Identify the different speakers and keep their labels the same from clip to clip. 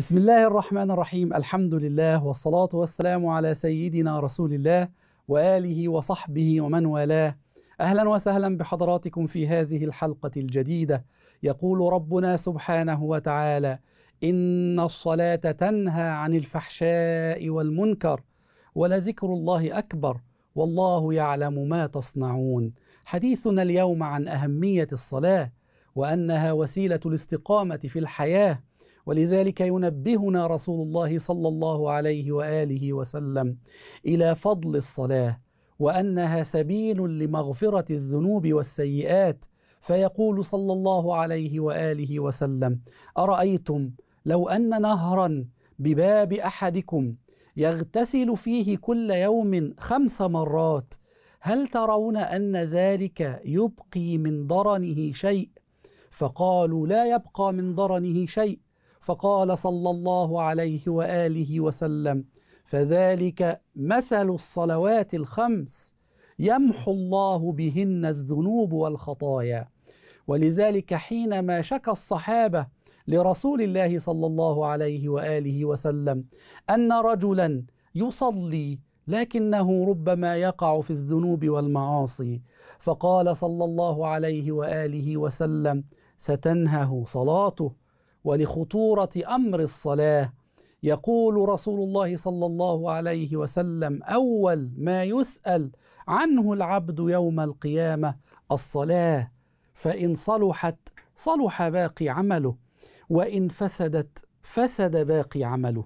Speaker 1: بسم الله الرحمن الرحيم الحمد لله والصلاة والسلام على سيدنا رسول الله وآله وصحبه ومن والاه أهلا وسهلا بحضراتكم في هذه الحلقة الجديدة يقول ربنا سبحانه وتعالى إن الصلاة تنهى عن الفحشاء والمنكر ولذكر الله أكبر والله يعلم ما تصنعون حديثنا اليوم عن أهمية الصلاة وأنها وسيلة الاستقامة في الحياة ولذلك ينبهنا رسول الله صلى الله عليه واله وسلم الى فضل الصلاه وانها سبيل لمغفره الذنوب والسيئات فيقول صلى الله عليه واله وسلم ارايتم لو ان نهرا بباب احدكم يغتسل فيه كل يوم خمس مرات هل ترون ان ذلك يبقي من ضرنه شيء فقالوا لا يبقى من ضرنه شيء فقال صلى الله عليه واله وسلم فذلك مثل الصلوات الخمس يمحو الله بهن الذنوب والخطايا ولذلك حينما شكى الصحابه لرسول الله صلى الله عليه واله وسلم ان رجلا يصلي لكنه ربما يقع في الذنوب والمعاصي فقال صلى الله عليه واله وسلم ستنهه صلاته ولخطوره امر الصلاه يقول رسول الله صلى الله عليه وسلم اول ما يسال عنه العبد يوم القيامه الصلاه فان صلحت صلح باقي عمله وان فسدت فسد باقي عمله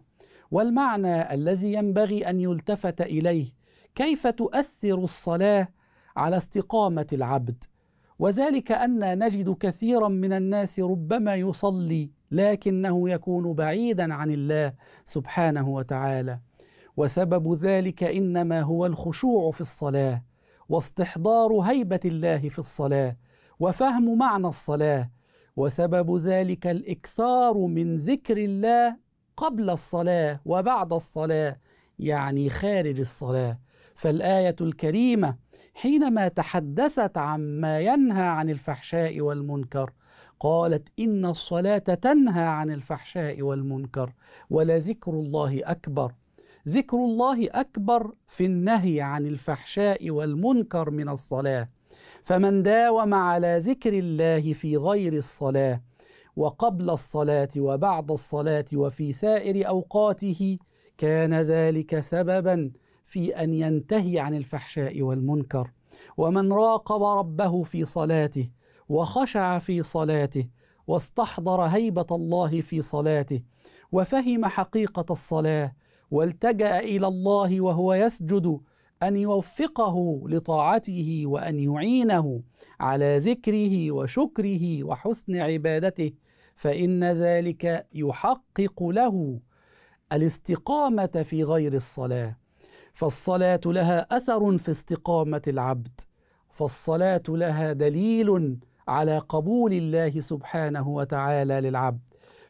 Speaker 1: والمعنى الذي ينبغي ان يلتفت اليه كيف تؤثر الصلاه على استقامه العبد وذلك ان نجد كثيرا من الناس ربما يصلي لكنه يكون بعيدا عن الله سبحانه وتعالى وسبب ذلك انما هو الخشوع في الصلاه واستحضار هيبه الله في الصلاه وفهم معنى الصلاه وسبب ذلك الاكثار من ذكر الله قبل الصلاه وبعد الصلاه يعني خارج الصلاه فالايه الكريمه حينما تحدثت عما ينهى عن الفحشاء والمنكر قالت إن الصلاة تنهى عن الفحشاء والمنكر ولذكر الله أكبر ذكر الله أكبر في النهي عن الفحشاء والمنكر من الصلاة فمن داوم على ذكر الله في غير الصلاة وقبل الصلاة وبعد الصلاة وفي سائر أوقاته كان ذلك سببا في أن ينتهي عن الفحشاء والمنكر ومن راقب ربه في صلاته وخشع في صلاته واستحضر هيبه الله في صلاته وفهم حقيقه الصلاه والتجا الى الله وهو يسجد ان يوفقه لطاعته وان يعينه على ذكره وشكره وحسن عبادته فان ذلك يحقق له الاستقامه في غير الصلاه فالصلاه لها اثر في استقامه العبد فالصلاه لها دليل على قبول الله سبحانه وتعالى للعبد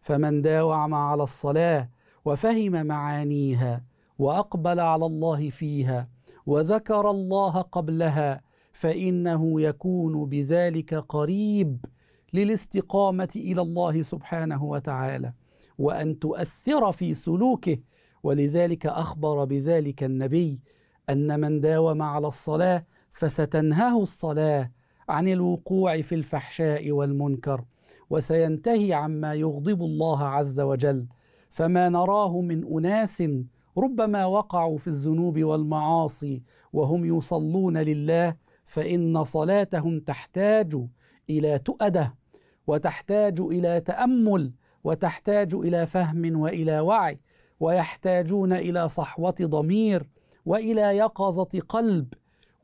Speaker 1: فمن داوم على الصلاه وفهم معانيها واقبل على الله فيها وذكر الله قبلها فانه يكون بذلك قريب للاستقامه الى الله سبحانه وتعالى وان تؤثر في سلوكه ولذلك اخبر بذلك النبي ان من داوم على الصلاه فستنهه الصلاه عن الوقوع في الفحشاء والمنكر وسينتهي عما يغضب الله عز وجل فما نراه من اناس ربما وقعوا في الذنوب والمعاصي وهم يصلون لله فان صلاتهم تحتاج الى تؤده وتحتاج الى تامل وتحتاج الى فهم والى وعي ويحتاجون الى صحوه ضمير والى يقظه قلب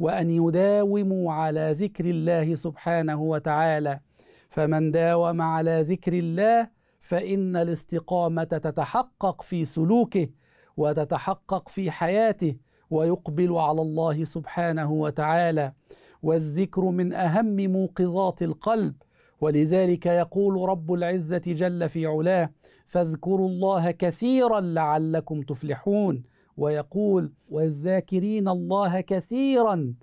Speaker 1: وأن يداوموا على ذكر الله سبحانه وتعالى فمن داوم على ذكر الله فإن الاستقامة تتحقق في سلوكه وتتحقق في حياته ويقبل على الله سبحانه وتعالى والذكر من أهم موقظات القلب ولذلك يقول رب العزة جل في علاه فاذكروا الله كثيرا لعلكم تفلحون ويقول والذاكرين الله كثيرا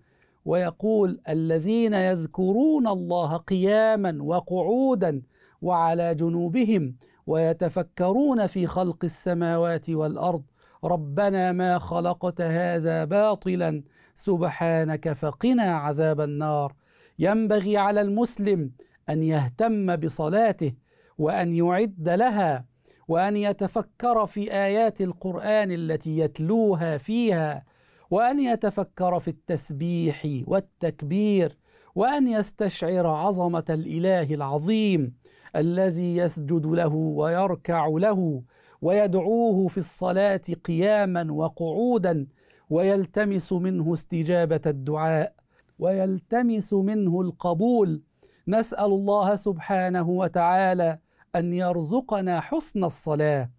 Speaker 1: ويقول الذين يذكرون الله قياما وقعودا وعلى جنوبهم ويتفكرون في خلق السماوات والارض ربنا ما خلقت هذا باطلا سبحانك فقنا عذاب النار ينبغي على المسلم ان يهتم بصلاته وان يعد لها وان يتفكر في ايات القران التي يتلوها فيها وان يتفكر في التسبيح والتكبير وان يستشعر عظمه الاله العظيم الذي يسجد له ويركع له ويدعوه في الصلاه قياما وقعودا ويلتمس منه استجابه الدعاء ويلتمس منه القبول نسال الله سبحانه وتعالى ان يرزقنا حسن الصلاه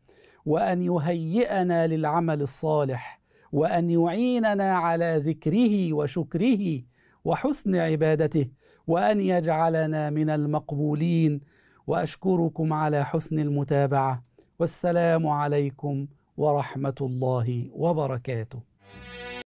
Speaker 1: وان يهيئنا للعمل الصالح وان يعيننا على ذكره وشكره وحسن عبادته وان يجعلنا من المقبولين واشكركم على حسن المتابعه والسلام عليكم ورحمه الله وبركاته